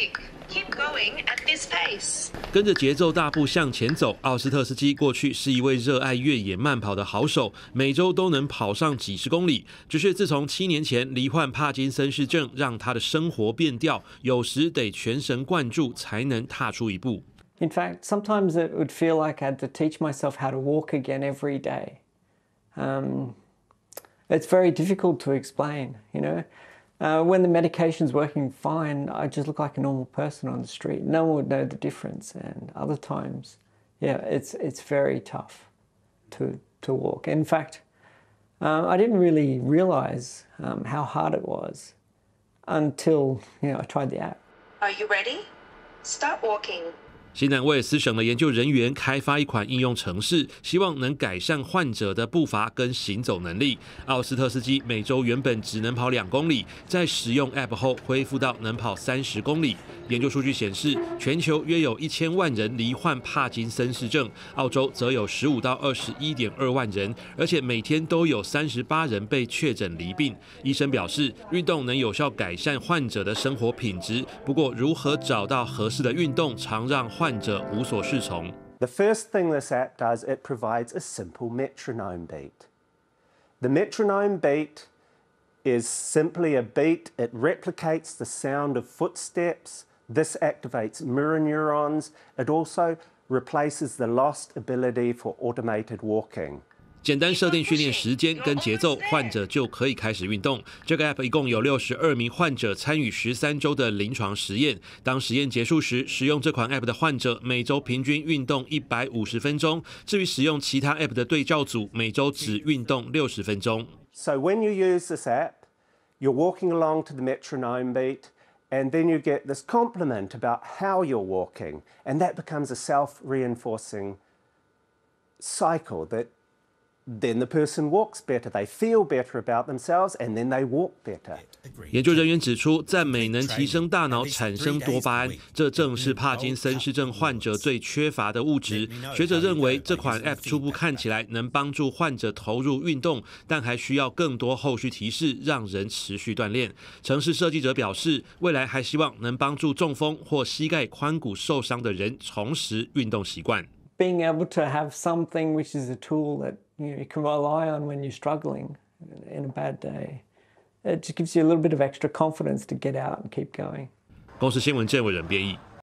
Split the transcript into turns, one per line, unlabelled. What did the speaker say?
Keep pace. big. going at this
跟着节奏大步向前走。奥斯特斯基过去是一位热爱越野慢跑的好手，每周都能跑上几十公里。只是自从七年前罹患帕金森氏症，让他的生活变调，有时得全神贯注才能踏出一步。In
fact, sometimes it would feel like I had to teach myself how to walk again every day. It's very difficult to explain, you know. Uh, when the medication's working fine, I just look like a normal person on the street. No one would know the difference. And other times, yeah, it's it's very tough to to walk. In fact, um, I didn't really realize um, how hard it was until you know I tried the app.
Are you ready? Start walking.
新南威尔斯省的研究人员开发一款应用程式，希望能改善患者的步伐跟行走能力。奥斯特斯基每周原本只能跑两公里，在使用 App 后恢复到能跑三十公里。研究数据显示，全球约有一千万人罹患帕金森氏症，澳洲则有十五到二十一点二万人，而且每天都有三十八人被确诊离病。医生表示，运动能有效改善患者的生活品质，不过如何找到合适的运动，常让患者无所适从。
The first thing this app does, it provides a simple metronome beat. The metronome beat is simply a beat. It replicates the sound of footsteps. This activates mirror neurons. It also replaces the lost ability for automated walking.
简单设定训练时间跟节奏，患者就可以开始运动。这个 app 一共有六十二名患者参与十三周的临床实验。当实验结束时，使用这款 app 的患者每周平均运动一百五十分钟。至于使用其他 app 的对照组，每周只运动六十分钟。
So when you use this app, you're walking along to the metronome beat, and then you get this compliment about how you're walking, and that becomes a self-reinforcing cycle that then the person walks better they feel better about themselves and then they walk better
研究人员指出赞美能提升大脑产生多巴胺这正是帕金森氏症患者最缺乏的物质学者认为这款 app 初步看起来能帮助患者投入运动但还需要更多后续提示让人持续锻炼城市设计者表示未来还希望能帮助中风或膝盖髋骨受伤的人重拾运动习惯
being able to have something which is a tool that you can rely on when you're struggling in a bad day. It just gives you a little bit of extra confidence to get out and keep going.